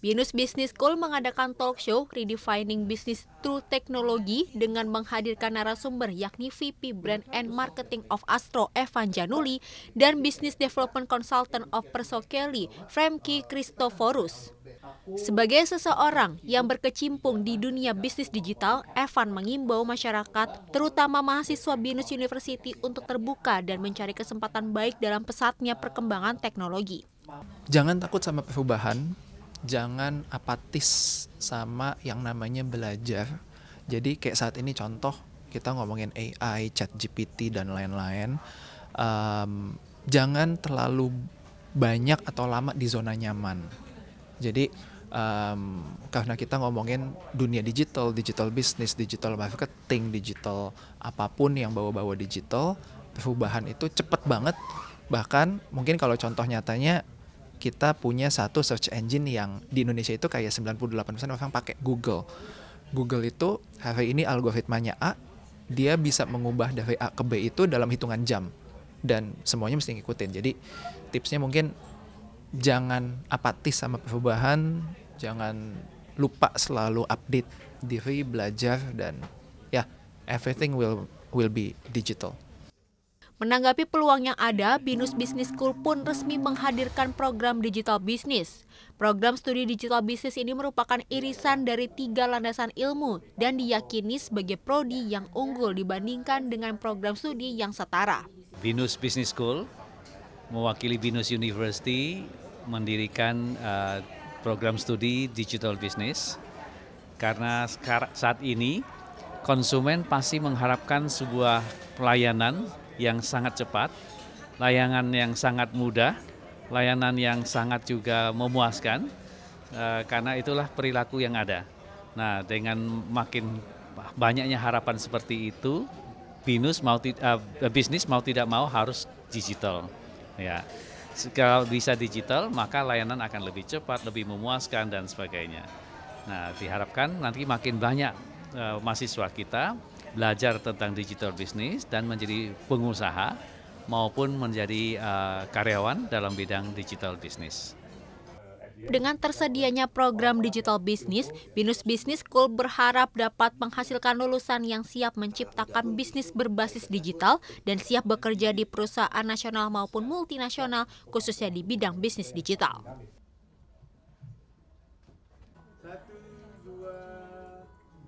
Binus Business School mengadakan talk show Redefining Business Through Technology dengan menghadirkan narasumber yakni VP Brand and Marketing of Astro Evan Januli dan Business Development Consultant of Perso Kelly Frankie Christoforus. Sebagai seseorang yang berkecimpung di dunia bisnis digital, Evan mengimbau masyarakat, terutama mahasiswa Binus University untuk terbuka dan mencari kesempatan baik dalam pesatnya perkembangan teknologi. Jangan takut sama perubahan, jangan apatis sama yang namanya belajar. Jadi kayak saat ini contoh kita ngomongin AI, Chat GPT dan lain-lain. Um, jangan terlalu banyak atau lama di zona nyaman. Jadi um, karena kita ngomongin dunia digital, digital bisnis, digital marketing, digital apapun yang bawa-bawa digital, perubahan itu cepet banget. Bahkan mungkin kalau contoh nyatanya kita punya satu search engine yang di Indonesia itu kayak 98% orang pakai Google. Google itu hari ini algoritmanya A, dia bisa mengubah dari A ke B itu dalam hitungan jam. Dan semuanya mesti ngikutin. Jadi tipsnya mungkin jangan apatis sama perubahan, jangan lupa selalu update diri, belajar dan ya yeah, everything will will be digital. Menanggapi peluang yang ada, Binus Business School pun resmi menghadirkan program digital bisnis. Program studi digital bisnis ini merupakan irisan dari tiga landasan ilmu dan diyakini sebagai prodi yang unggul dibandingkan dengan program studi yang setara. Binus Business School mewakili Binus University mendirikan uh, program studi digital bisnis karena saat ini konsumen pasti mengharapkan sebuah pelayanan yang sangat cepat, layanan yang sangat mudah, layanan yang sangat juga memuaskan, eh, karena itulah perilaku yang ada. Nah, dengan makin banyaknya harapan seperti itu, bisnis mau uh, bisnis mau tidak mau harus digital. Ya, kalau bisa digital maka layanan akan lebih cepat, lebih memuaskan dan sebagainya. Nah, diharapkan nanti makin banyak uh, mahasiswa kita belajar tentang digital bisnis dan menjadi pengusaha maupun menjadi uh, karyawan dalam bidang digital bisnis. Dengan tersedianya program digital bisnis, Binus Business School berharap dapat menghasilkan lulusan yang siap menciptakan bisnis berbasis digital dan siap bekerja di perusahaan nasional maupun multinasional, khususnya di bidang bisnis digital.